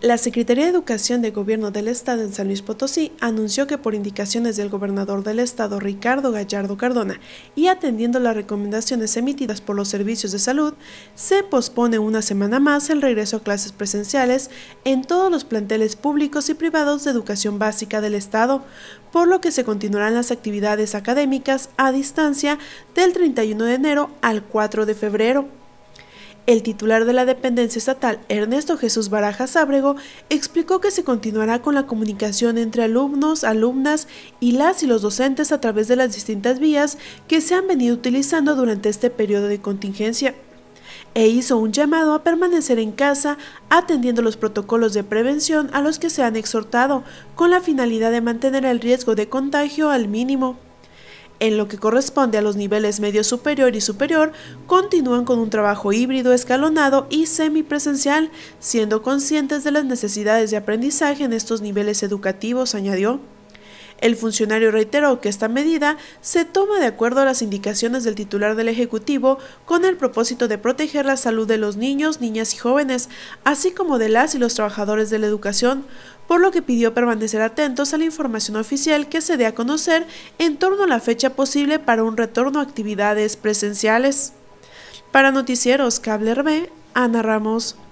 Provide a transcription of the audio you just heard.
La Secretaría de Educación de Gobierno del Estado en San Luis Potosí anunció que por indicaciones del gobernador del Estado Ricardo Gallardo Cardona y atendiendo las recomendaciones emitidas por los servicios de salud, se pospone una semana más el regreso a clases presenciales en todos los planteles públicos y privados de educación básica del Estado, por lo que se continuarán las actividades académicas a distancia del 31 de enero al 4 de febrero. El titular de la dependencia estatal, Ernesto Jesús Barajas Ábrego, explicó que se continuará con la comunicación entre alumnos, alumnas y las y los docentes a través de las distintas vías que se han venido utilizando durante este periodo de contingencia e hizo un llamado a permanecer en casa atendiendo los protocolos de prevención a los que se han exhortado, con la finalidad de mantener el riesgo de contagio al mínimo. En lo que corresponde a los niveles medio superior y superior, continúan con un trabajo híbrido escalonado y semipresencial, siendo conscientes de las necesidades de aprendizaje en estos niveles educativos, añadió. El funcionario reiteró que esta medida se toma de acuerdo a las indicaciones del titular del Ejecutivo con el propósito de proteger la salud de los niños, niñas y jóvenes, así como de las y los trabajadores de la educación, por lo que pidió permanecer atentos a la información oficial que se dé a conocer en torno a la fecha posible para un retorno a actividades presenciales. Para Noticieros Cable RB, Ana Ramos.